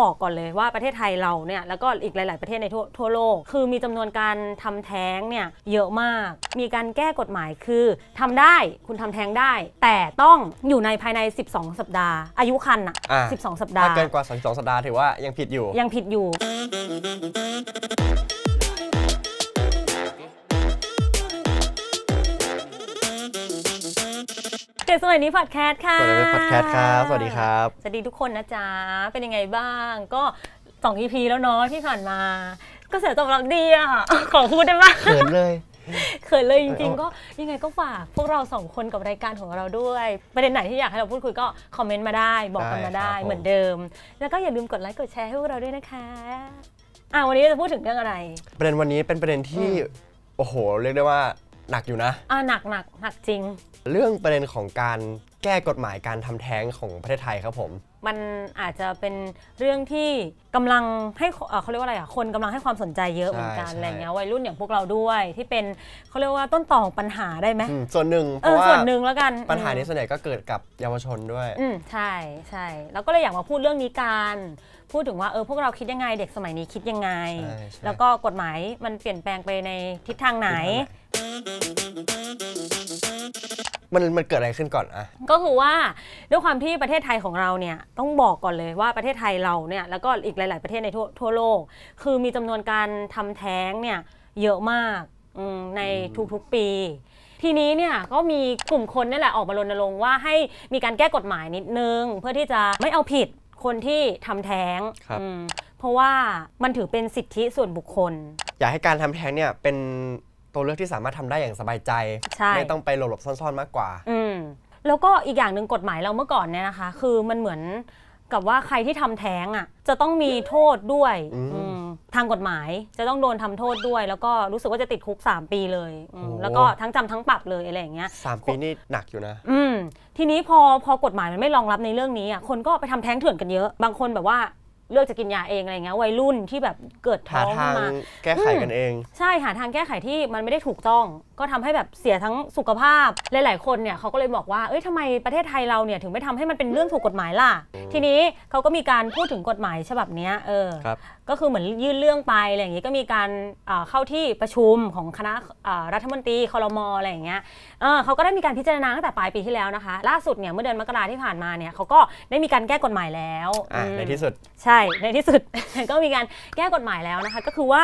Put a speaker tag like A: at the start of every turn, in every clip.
A: บอกก่อนเลยว่าประเทศไทยเราเนี่ยแล้วก็อีกหลายๆประเทศในทั่วโลก คือมีจำนวนการทำแท้งเนี่ยเยอะมากมีการแก้กฎหมายคือ ทำได้คุณทำแท้งได้ แต่ต้องอยู่ในภายใน 12 สัปดาห์ อายุคันอ่ะ12 สัปดาห์เกิน
B: กว่า 12สัปดาห์ถือว่ายังผิดอยู่ย
A: ังผิดอยู่เด็กสมัยนี้พอดแคสต์ค่ะ สวัสดีพอดแคสต์คร
B: ับ สวัสดีครับ
A: สวัสดีทุกคนนะจ๊ะ เป็นยังไงบ้าง ก็สองอีพีแล้วเนาะที่ผ่านมา ก็เสียตอบรับดีอะ ขอพูดได้ป
B: ะเขินเลย
A: เขินเลยจริงๆ ก็ยังไงก็ฝากพวกเราสองคนกับรายการของเราด้วย ประเด็นไหนที่อยากให้เราพูดคุยก็คอมเมนต์มาได้ บอกกันมาได้เหมือนเดิม แล้วก็อย่าลืมกดไลค์กดแชร์ให้พวกเราด้วยนะคะอ่าวันนี้จะพูดถึงเรื่องอะไร
B: ประเด็นวันนี้เป็นประเด็นที่โอ้โหเรียกได้ว่าหนักอยู่นะ
A: อ่าหนักหนักหนักจริง
B: เรื่องประเด็นของการแก้กฎหมายการทำแท้งของประเทศไทยครับผม
A: มันอาจจะเป็นเรื่องที่กำลังให้เขาเรียกว่าอะไรอ่ะ คนกำลังให้ความสนใจเยอะเหมือนกันอะไรเงี้ยวัยรุ่นอย่างพวกเราด้วยที่เป็นเขาเรียกว่าต้นต่อของปัญหาได้ไหม
B: ส่วนหนึ่งเพอราะอว่าส่วนหนึ่ง
A: แล้วกันปัญหานี้
B: ส่วนใหญ่ก็เกิดกับเยาวชนด้วย อื
A: มใช่ใช่แล้วก็เลยอยากมาพูดเรื่องนี้กันพูดถึงว่าเออพวกเราคิดยังไงเด็กสมัยนี้คิดยังไง แล้วก็กฎหมายมันเปลี่ยนแปลงไปในทิศทางไหน
B: มันมันเกิดอะไรขึ้นก่อนอะ
A: ก็คือว่าด้วยความที่ประเทศไทยของเราเนี่ยต้องบอกก่อนเลยว่าประเทศไทยเราเนี่ยแล้วก็อีกหลาย ๆ ประเทศในทั่วทั่วโลก คือมีจำนวนการทำแท้งเนี่ยเยอะมากในทุกๆปีทีนี้เนี่ยก็มีกลุ่มคนนี่แหละออกมารณรงค์ว่าให้มีการแก้กฎหมายนิดนึงเพื่อที่จะไม่เอาผิดคนที่ทำแท้งครับเพราะว่า
B: มันถือเป็นสิทธิส่วนบุคคล อยากให้การทำแท้งเนี่ยเป็นตัวเลือกที่สามารถทำได้อย่างสบายใจใช่ไม่ต้องไปหลบหลบซ่อนๆมากกว่า
A: อืมแล้วก็อีกอย่างหนึ่งกฎหมายเราเมื่อก่อนเนี่ยนะคะ คือมันเหมือนกับว่าใครที่ทำแท้งอ่ะจะต้องมีโทษด้วยอทางกฎหมายจะต้องโดนทำโทษด้วยแล้วก็รู้สึกว่าจะติดคุก 3 ปีเลยแล้วก็ทั้งจำทั้งปรับเลยอะไรอย่างเงี้ยสา
B: มปีนี่หนักอยู่นะ
A: อืมทีนี้พอพอกฎหมายมันไม่รองรับในเรื่องนี้อ่ะคนก็ไปทำแท้งเถื่อนกันเยอะ บางคนแบบว่าเลือกจะกินยาเองอะไรเงี้ยวัยรุ่นที่แบบเกิดท้องมา
B: แก้ไขกันเอง
A: ใช่หาทางแก้ไขที่มันไม่ได้ถูกต้องก็ทำให้แบบเสียทั้งสุขภาพ หลายๆ คนเนี่ยเขาก็เลยบอกว่าเอ้ยทำไมประเทศไทยเราเนี่ยถึงไม่ทำให้มันเป็นเรื่องถูกกฎหมายล่ะทีนี้เขาก็มีการพูดถึงกฎหมายฉบับนี้เออก็คือเหมือนยื่นเรื่องไปอะไรอย่างนี้ก็มีการเข้าที่ประชุมของคณะรัฐมนตรีคอรมออะไรอย่างเงี้ยเออเขาก็ได้มีการพิจารณาตั้งแต่ปลายปีที่แล้วนะคะล่าสุดเนี่ยเมื่อเดือนมกราที่ผ่านมาเนี่ยเขาก็ได้มีการแก้กฎหมายแล้วในที่สุดใช่ในที่สุดก็มีการแก้กฎหมายแล้วนะคะก็คือว่า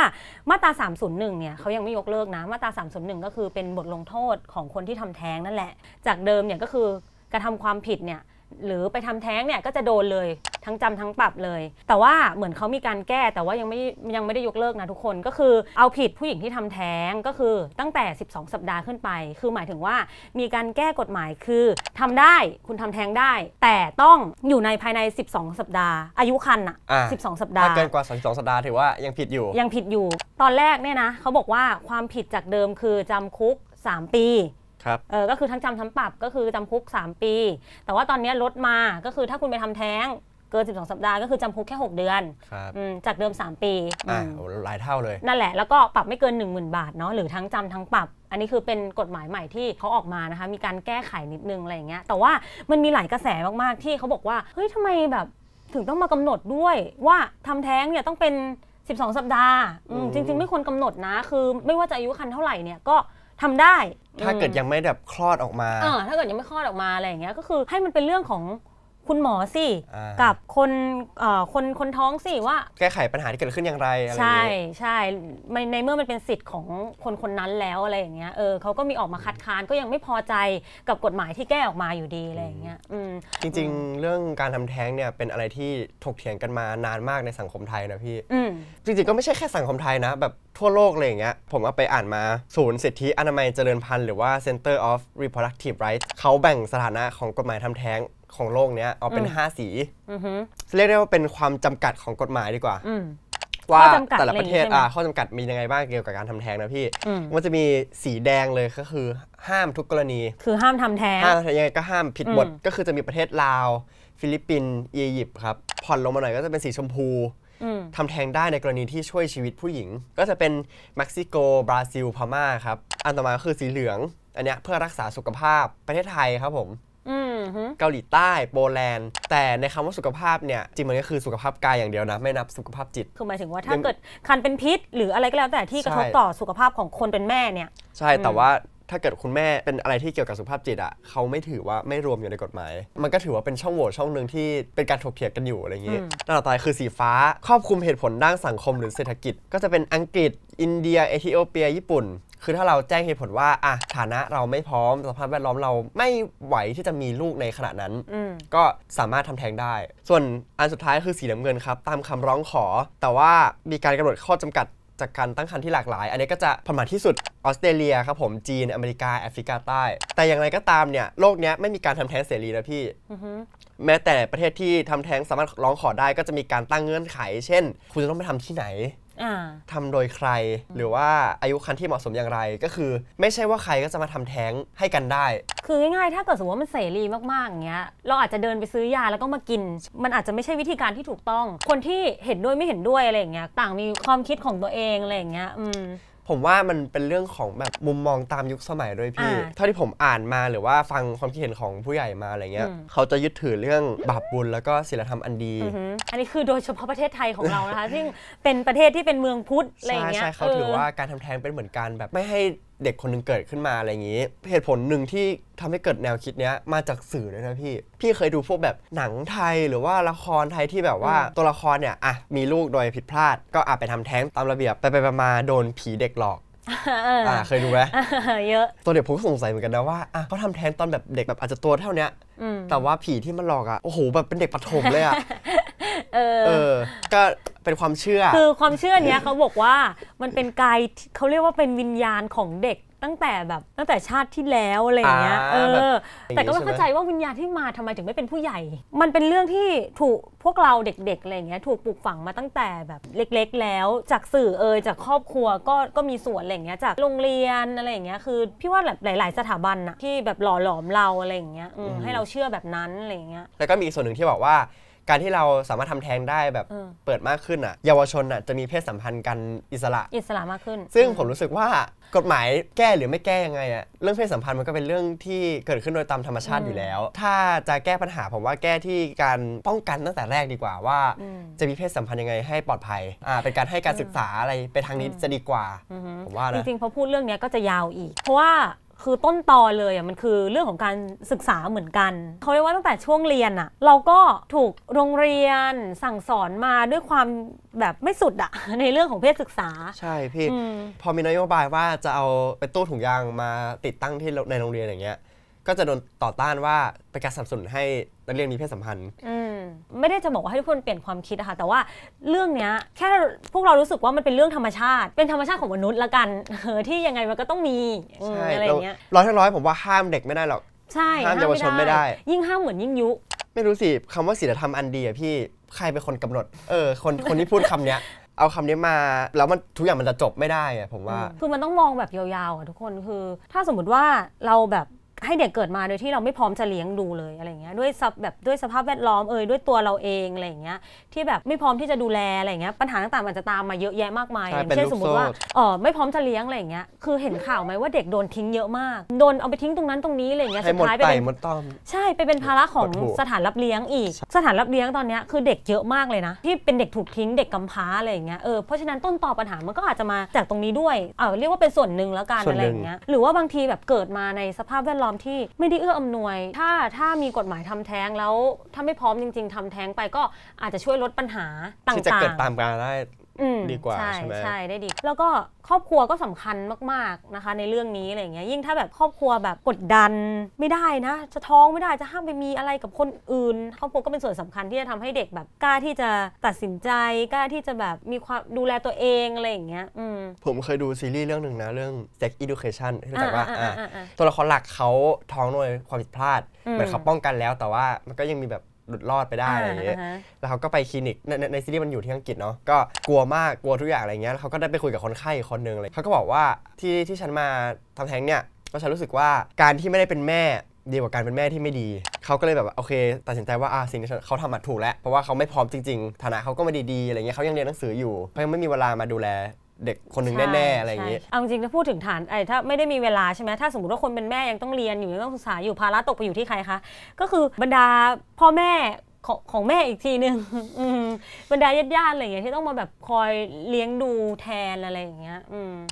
A: มาตรา301เนี่ยเขายังไม่ยกเลิกนะมาตรา301ก็คือคือเป็นบทลงโทษของคนที่ทำแท้งนั่นแหละ จากเดิมเนี่ยก็คือกระทำความผิดเนี่ยหรือไปทำแท้งเนี่ยก็จะโดนเลยทั้งจำทั้งปรับเลย แต่ว่าเหมือนเขามีการแก้แต่ว่ายังไม่ยังไม่ได้ยกเลิกนะทุกคน ก็คือเอาผิดผู้หญิงที่ทำแท้งก็คือตั้งแต่ 12 สัปดาห์ขึ้นไป คือหมายถึงว่า มีการแก้กฎหมายคือ ทำได้คุณทำแท้งได้ แต่ต้องอยู่ในภายใน 12 สัปดาห์ อายุคันอ่ะ
B: 12 สัปดาห์ถ้าเกินกว่า32สัปดาห์ถือว่ายังผิดอยู่ ยั
A: งผิดอยู่ตอนแรกเนี่ยนะเขาบอกว่าความผิดจากเดิมคือจำคุก 3 ปีครับเออก็คือทั้งจำทั้งปรับก็คือจำคุก 3 ปี แต่ว่าตอนนี้ลดมาก็คือถ้าคุณไปทำแท้งเกิน 12 สัปดาห์ก็คือจำคุกแค่ 6 เดือนจากเดิม 3 ปี อ่า
B: หลายเท่าเลยนั่
A: นแหละแล้วก็ปรับไม่เกิน10,000บาทเนาะหรือทั้งจำ ทั้งปรับ อันนี้คือเป็นกฎหมายใหม่ที่เขาออกมานะคะ มีการแก้ไขนิดนึงอะไรอย่างเงี้ยแต่ว่ามันมีหลายกระแสมากๆที่เขาบอกว่าเฮ้ยทำไมแบบถึงต้องมากำหนดด้วย ว่าทำแท้งเนี่ยต้องเป็น 12 สัปดาห์จริงๆไม่ควรกำหนดนะคือ ไม่ว่าจะอายุคันเท่าไหร่เนี่ยก็ทำได้ถ้าเกิดยั
B: งไม่แบบคลอดออกมาเออ
A: ถ้าเกิดยังไม่คลอดออกมาอะไรอย่างเงี้ยก็คือให้มันเป็นเรื่องของคุณหมอ สิ กับคนคนคนท้อง สิว่า
B: แก้ไขปัญหาที่เกิดขึ้นอย่างไรอะไรใช่
A: ใช่ในเมื่อมันเป็นสิทธิ์ของคนคนนั้นแล้วอะไรอย่างเงี้ย เออเขาก็มีออกมาคัดค้านก็ยังไม่พอใจกับกฎหมายที่แก้ออกมาอยู่ดีอะไรอย่างเงี้ย
B: จริงจริงเรื่องการทำแท้งเนี่ยเป็นอะไรที่ ถกเถียงกันมานานมากในสังคมไทยนะพี่จริงจริงก็ไม่ใช่แค่สังคมไทยนะแบบทั่วโลกเลยอย่างเงี้ยผมเอาไปอ่านมาศูนย์สิทธิอนามัยเจริญพันธุ์หรือว่า Center of Reproductive Rights เขาแบ่งสถานะของกฎหมายทำแท้งของโลกเนี้ยเอาเป็น 5 สีเรียกได้ว่าเป็นความจำกัดของกฎหมายดีกว่าว่าแต่ละประเทศอ่าข้อจำกัดมียังไงบ้างเกี่ยวกับการทำแท้งนะพี่มันจะมีสีแดงเลยก็คือห้ามทุกกรณี
A: คือห้ามทำแท้งห้าม
B: ยังไงก็ห้ามผิดหมดก็คือจะมีประเทศลาว ฟิลิปปินส์อียิปต์ครับผ่อนลงมาหน่อยก็จะเป็นสีชมพูทำแท้งได้ในกรณีที่ช่วยชีวิตผู้หญิง ก็จะเป็นเม็กซิโก บราซิลพม่าครับ อันต่อมาก็คือสีเหลืองอันนี้เพื่อรักษาสุขภาพประเทศไทยครับผมเกาหลีใต้โปแลนด์ แต่ในคำว่าสุขภาพเนี่ยจริงมันก็คือสุขภาพกายอย่างเดียวนะไม่นับสุขภาพจิตค
A: ือหมายถึงว่าถ้าเกิดคันเป็นพิษ หรืออะไรก็แล้วแต่ที่กระทบต่อสุขภาพของคนเป็นแม่เนี่ยใช่แต่ว่า
B: ถ้าเกิดคุณแม่เป็นอะไรที่เกี่ยวกับสุขภาพจิตอ่ะเขาไม่ถือว่าไม่รวมอยู่ในกฎหมาย มันก็ถือว่าเป็นช่องโหว่ช่องหนึ่งที่เป็นการถกเถียงกันอยู่อะไรอย่างนี้ต่อไปคือสีฟ้าครอบคลุมเหตุผลด้านสังคม หรือเศรษฐกิจ ก็จะเป็นอังกฤษ อินเดียเอธิโอเปียญี่ปุ่นคือถ้าเราแจ้งเหตุผลว่า อ่ะ ฐานะเราไม่พร้อม สภาพแวดล้อมเราไม่ไหวที่จะมีลูกในขณะนั้นก็สามารถทำแท้งได้ ส่วนอันสุดท้ายคือสีน้ำเงินครับ ตามคำร้องขอ แต่ว่ามีการกำหนดข้อจำกัดจากการตั้งครรภ์ที่หลากหลาย อันนี้ก็จะผ่มาทที่สุด ออสเตรเลียครับผมจีนอเมริกาแอฟริกาใต้ แต่อย่างไรก็ตามเนี่ยโลกนี้ไม่มีการทำแท้งเสรีนะพี่แม้แต่ประเทศที่ทำแท้งสามารถร้องขอได้ก็จะมีการตั้งเงื่อนไข เช่น คุณจะต้องไปทำที่ไหนทำโดยใคร หรือว่าอายุคันที่เหมาะสมอย่างไรก็คือไม่ใช่ว่าใครก็จะมาทำแท้งให้กันได้
A: คือง่ายๆถ้าเกิดสมมติว่ามันเสรีมาก ๆ อย่างเงี้ยเราอาจจะเดินไปซื้อยาแล้วก็มากิน มันอาจจะไม่ใช่วิธีการที่ถูกต้อง คนที่เห็นด้วยไม่เห็นด้วยอะไรอย่างเงี้ยต่างมีความคิดของตัวเองอะไรอย่างเงี้ยอืม
B: ผมว่ามันเป็นเรื่องของแบบมุมมองตามยุคสมัยด้วยพี่ เท่าที่ผมอ่านมาหรือว่าฟังความคิดเห็นของผู้ใหญ่มาอะไรเงี้ย เขาจะยึดถือเรื่องบาปบุญแล้วก็ศีลธรรมอันดี
A: อันนี้คือโดยเฉพาะประเทศไทยของเรานะคะ ซึ่งเป็นประเทศที่เป็นเมืองพุทธอะไรเงี้ยใช่เขาถือว่า
B: การทำแท้งเป็นเหมือนการแบบไม่ให้เด็กคนนึงเกิดขึ้นมาอะไรอย่างนี้ เหตุผลหนึ่งที่ทำให้เกิดแนวคิดเนี้ยมาจากสื่อเลยนะพี่ พี่เคยดูพวกแบบหนังไทยหรือว่าละครไทยที่แบบว่าตัวละครเนี่ยอ่ะมีลูกโดยผิดพลาด ก็อาจไปทำแท้งตามระเบียบ ไปไปมาโดนผีเด็กหลอกอ่าเคยดูไหมเยอะตัวเด็กผมก็สงสัยเหมือนกันนะว่าอ่ะเขาทำแท้งตอนแบบเด็กแบบอาจจะตัวเท่านี้แต่ว่าผีที่มันหลอกอ่ะ โอ้โหแบบเป็นเด็กปฐมเลยอ่ะเออก็เป็นความเชื่อ คือ
A: ความเชื่อเนี้ยเขาบอกว่ามันเป็นกายเขาเรียกว่าเป็นวิญญาณของเด็กตั้งแต่แบบตั้งแต่ชาติที่แล้วอะไรเงี้ยเออ แต่ก็ไม่เข้าใจว่าวิญญาณที่มาทำไมถึงไม่เป็นผู้ใหญ่ มันเป็นเรื่องที่ถูกพวกเราเด็กๆอะไรเงี้ยถูกปลูกฝังมาตั้งแต่แบบเล็กๆ แล้วจากสื่อเอยจากครอบครัวก็ก็มีส่วนอะไรเงี้ยจากโรงเรียนอะไรเงี้ยคือพี่ว่าแบบหลาย ๆ สถาบันอะที่แบบหล่อหลอมเราอะไรเงี้ยให้เราเชื่อแบบนั้นอะไรเงี้ย
B: แล้วก็มีส่วนหนึ่งที่บอกว่าการที่เราสามารถทำแท้งได้แบบเปิดมากขึ้นอ่ะเยาวชนอ่ะจะมีเพศสัมพันธ์กันอิสระ
A: อิสระมากขึ้น ซึ่งผ
B: มรู้สึกว่ากฎหมายแก้หรือไม่แก้ยังไงอ่ะเรื่องเพศสัมพันธ์มันก็เป็นเรื่องที่เกิดขึ้นโดยตามธรรมชาติอยู่แล้ว ถ้าจะแก้ปัญหาผมว่าแก้ที่การป้องกันตั้งแต่แรกดีกว่า ว่าจะมีเพศสัมพันธ์ยังไงให้ปลอดภัยอ่าเป็นการให้การศึกษาอะไรไปทางนี้จะดีกว่า
A: ผมว่านะจริงๆพอพูดเรื่องเนี้ยก็จะยาวอีก เพราะว่าคือต้นตอเลยอ่ะมันคือเรื่องของการศึกษาเหมือนกันเขาเรียกว่าตั้งแต่ช่วงเรียนอ่ะเราก็ถูกโรงเรียนสั่งสอนมาด้วยความแบบไม่สุดอ่ะในเรื่องของเพศศึกษา ใช
B: ่พี่พอมีนโยบายว่าจะเอาเป็นตู้ถุงยางมาติดตั้งที่ในโรงเรียนอย่างเงี้ยก็จะโดนต่อต้านว่าเป็นการสนับสนุนให้นักเรียนมีเพศสัมพันธ์
A: ไม่ได้จะบอกว่าให้ทุกคนเปลี่ยนความคิดนะคะแต่ว่าเรื่องเนี้ยแค่พวกเรารู้สึกว่ามันเป็นเรื่องธรรมชาติ เป็นธรรมชาติของมนุษย์ละกันเออที่ยังไงมันก็ต้องมีอะไรเงี้ย
B: ร้อยทั้งร้อยผมว่าห้ามเด็กไม่ได้หรอก
A: ใช่ห้ามเยาวชนไม่ได้
B: ยิ่งห้ามเหมือนยิ่งยุ ไม่รู้สิคำว่าศีลธรรมอันดีอะพี่ใครเป็นคนกำหนด เออคนคนที่พูดคำเนี้ยเอาคำนี้มาแล้วมันทุกอย่างมันจะจบไม่ได้อะผมว่า ค
A: ือมันต้องมองแบบยาวๆอะทุกคนคือถ้าสมมติว่าเราแบบให้เด็กเกิดมาโดยที่เราไม่พร้อมจะเลี้ยงดูเลย อะไรเงี้ยด้วยแบบ ด้วยสภาพแวดล้อมเอ่ยด้วยตัวเราเองอะไรเงี้ยที่แบบไม่พร้อมที่จะดูแลอะไรเงี้ยปัญหาต่างๆ มันจะตามมาเยอะแยะมากมายอย่างเช่นสมมติว่าเออไม่พร้อมจะเลี้ยงอะไรเงี้ยคือเห็นข่าวไหมว่าเด็กโดนทิ้งเยอะมากโดนเอาไปทิ้งตรงนั้นตรงนี้อะไรเงี้ยสุดท้ายไปเป็นใช่ไปเป็นภาระของสถานรับเลี้ยงอีก สถานรับเลี้ยงตอนนี้คือเด็กเยอะมากเลยนะ ที่เป็นเด็กถูกทิ้งเด็กกำพร้าอะไรเงี้ยเออเพราะฉะนั้นต้นตอปัญหามันก็อาจจะมาจากตรงนี้ด้วยเออเรียกว่าเป็นส่วนหนึ่งแล้วกันอะไรเงี้ยหรือว่าบางทีแบบเกิดมาในสภาพแวดล้อมมที่ไม่ได้เอื้ออำนวย ถ้าถ้ามีกฎหมายทำแท้งแล้วถ้าไม่พร้อมจริง ๆ ทำแท้งไปก็อาจจะช่วยลดปัญหาต่างๆ ที่จะเกิดตา
B: มกาได้ดีกว่าใช่ไหมใช่
A: ได้ดีแล้วก็ครอบครัวก็สำคัญมาก ๆนะคะ ในเรื่องนี้อะไรเงี้ยยิ่งถ้าแบบครอบครัวแบบกดดันไม่ได้นะ จะท้องไม่ได้จะห้ามไปมีอะไรกับคนอื่นครอบครัวก็เป็นส่วนสำคัญที่จะทำให้เด็กแบบกล้าที่จะตัดสินใจกล้าที่จะแบบมีความดูแลตัวเองอะไรอย่างเงี้ย
B: ผมเคยดูซีรีส์เรื่องหนึ่งนะเรื่อง sex education ที่รู้จักว่า ตัวละครหลักเขาท้องโดยความผิดพลาดเหมือนเขาป้องกันแล้วแต่ว่ามันก็ยังมีแบบหลุดรอดไปได้อะไรอย่างเงี้ย แล้วเขาก็ไปคลินิกในในซีรีส์มันอยู่ที่อังกฤษเนาะ ก็กลัวมากกลัวทุกอย่างอะไรเงี้ยแล้วเขาก็ได้ไปคุยกับคนไข้คนหนึ่งเลยเขาก็บอกว่าที่ที่ฉันมาทำแท้งเนี่ย ก็ฉันรู้สึกว่าการที่ไม่ได้เป็นแม่ดีกว่าการเป็นแม่ที่ไม่ดี เขาก็เลยแบบโอเคตัดสินใจว่าอ่าสิ่งที่เขาทำมาถูกแล้ว เพราะว่าเขาไม่พร้อมจริงๆ ฐานะเขาก็ไม่ดีๆ อะไรเงี้ยเขายังเรียนหนังสืออยู่เขายังไม่มีเวลามาดูแลเด็กคนหนึ่งแน่ ๆ อะไรอย่างนี้ เอ
A: าจริงถ้าพูดถึงฐานไอ้ถ้าไม่ได้มีเวลาใช่ไหม ถ้าสมมติว่าคนเป็นแม่ ยังต้องเรียนอยู่ยังต้องศึกษาอยู่ ภาระตกไปอยู่ที่ใครคะ ก็คือบรรดาพ่อแม่ ของของแม่อีกทีหนึ่งบรรดาญาติญาติอะไรอย่างเงี้ยที่ต้องมาแบบคอยเลี้ยงดูแทนอะไรอย่างเงี้ย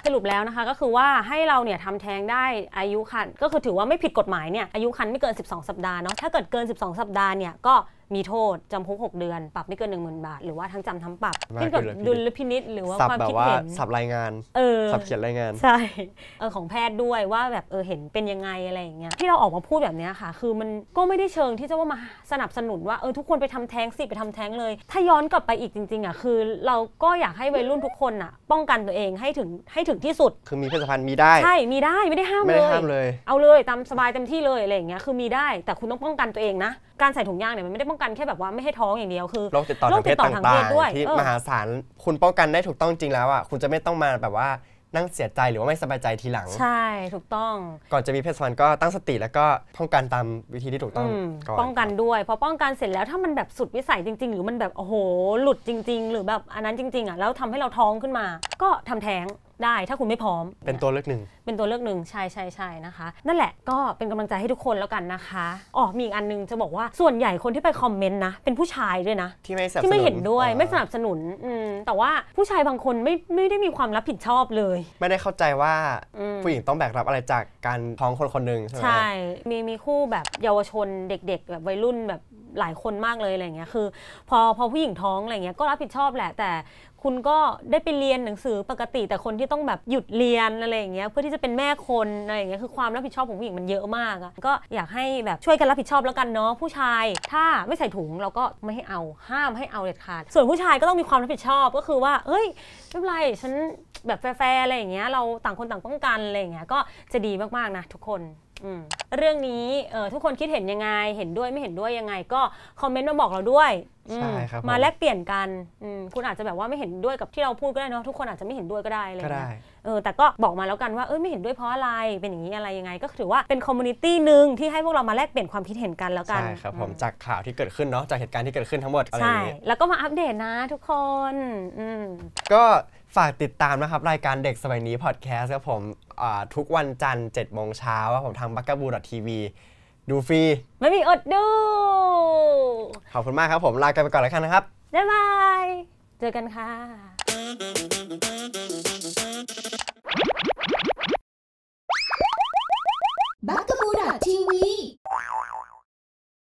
A: สรุปแล้วนะคะก็คือว่าให้เราเนี่ยทำแท้งได้อายุคันก็คือถือว่าไม่ผิดกฎหมายเนี่ยอายุคันไม่เกิน12 สัปดาห์เนาะ ถ้าเกิดเกิน 12 สัปดาห์เนี่ยก็มีโทษ จำคุก6 เดือนปรับไม่เกิน 1 0,000 บาท หรือว่าทั้งจำทั้งปรับขึ้นกับดุลพินิษหรือว่าความคิดเห็นสับ
B: รายงานเออสับเขียนรายงาน ใช
A: ่เออของแพทย์ด้วยว่าแบบเออเห็นเป็นยังไงอะไรอย่างเงี้ยที่เราออกมาพูดแบบเนี้ยค่ะ คือมันก็ไม่ได้เชิงที่จะว่ามาสนับสนุนว่าเออทุกคนไปทำแท้ง สิ ไปทำแท้งเลย ถ้าย้อนกลับไปอีกจริงๆอ่ะคือ เราก็อยากให้วัยรุ่นทุกคนอ่ะ ป้องกันตัวเองให้ถึง
B: ให้ถึงที่สุดคือมีเพศสัมพันธ์มีได้ใช่
A: มีได้ไม่ได้ห้ามเลยเอาเลยตามสบายเต็มที่เลยอะไรอย่างเงี้ยคือมีได้แต่คุณต้องป้องกันตัวเองนะการใส่ถุงยางเนี่ยมันไม่ได้ป้องกันแค่แบบว่าไม่ให้ท้องอย่างเดียวคือโรคติดต่อทางเพศต่างๆที่มหา
B: ศาลคุณป้องกันได้ถูกต้องจริงแล้วอ่ะคุณจะไม่ต้องมาแบบว่านั่งเสียใจหรือว่าไม่สบายใจทีหลัง ใช
A: ่ถูกต้อง
B: ก่อนจะมีเพศสัมพันธ์ก็ตั้งสติแล้วก็ป้องกันตามวิธีที่ถูกต้องอป้องกั
A: นด้วยพอป้องกันเสร็จแล้วถ้ามันแบบสุดวิสัยจริงๆ หรือมันแบบโอ้โหหลุดจริง ๆ หรือแบบอันนั้นจริงๆอ่ะแล้วทำให้เราท้องขึ้นมา ก็ทำแท้งได้ถ้าคุณไม่พร้อม เป็นตัวเลือกหนึ่งเป็นตัวเลือกหนึ่งใช่ใช่ใช่นะคะ นั่นแหละก็เป็นกำลังใจให้ทุกคนแล้วกันนะคะ อ๋อ มีอีกอันนึงจะบอกว่าส่วนใหญ่คนที่ไปคอมเมนต์นะเป็นผู้ชายด้วยนะที่ไม่ที่ไม่เห็นด้วยไม่สนับสนุนอืมแต่ว่าผู้ชายบางคนไม่ไม่ได้มีความรับผิดชอบเลย
B: ไม่ได้เข้าใจว่า ผู้หญิงต้องแบกรับอะไรจากการท้องคนคนหนึ่งใช่ไหมใช่
A: มีมีคู่แบบเยาวชนเด็กๆแบบวัยรุ่นแบบหลายคนมากเลยอะไรเงี้ยคือ พอพอผู้หญิงท้องอะไรเงี้ยก็รับผิดชอบแหละแต่คุณก็ได้ไปเรียนหนังสือปกติแต่คนที่ต้องแบบหยุดเรียนอะไรอย่างเงี้ยเพื่อที่ที่จะเป็นแม่คนอะไรอย่างเงี้ยคือความรับผิดชอบของผู้หญิงมันเยอะมากอะก็อยากให้แบบช่วยกันรับผิดชอบแล้วกันเนาะผู้ชายถ้าไม่ใส่ถุงเราก็ไม่ให้เอาห้ามให้เอาเด็ดขาดส่วนผู้ชายก็ต้องมีความรับผิดชอบก็คือว่าเฮ้ยไม่เป็นไรฉันแบบแฟร์ๆอะไรอย่างเงี้ยเราต่างคนต่างป้องกันอะไรอย่างเงี้ยก็จะดีมากๆนะทุกคนเรื่องนี้ทุกคนคิดเห็นยังไง เห็นด้วยไม่เห็นด้วยยังไง ก็คอมเมนต์มาบอกเราด้วยมาแลกเปลี่ยนกันคุณอาจจะแบบว่าไม่เห็นด้วยกับที่เราพูดก็ได้นะทุกคนอาจจะไม่เห็นด้วยก็ได้อะไรเงี้ยเออแต่ก็บอกมาแล้วกันว่าเออไม่เห็นด้วยเพราะอะไรเป็นอย่างนี้อะไรยังไง ก็ถือว่าเป็นคอมมูนิตี้หนึ่งที่ให้พวกเรามาแลกเปลี่ยนความคิดเห็นกันแล้วกันใช่ครับผม
B: จากข่าวที่เกิดขึ้นเนาะจากเหตุการณ์ที่เกิดขึ้นทั้งหมดใช่
A: แล้วก็มาอัปเดตนะทุกคน
B: ก็ฝากติดตามนะครับ รายการเด็กสมัยนี้พอดแคสต์ครับผมทุกวันจันทร์7โมงเช้าผมทางบักกะบูดทีวีดูฟรีไม่มีอดดู ขอบคุณมากครับผม ลากันไปก่อนแล้วกันนะครับ
A: บ๊ายบาย เจอกันค่ะバカボーラ TV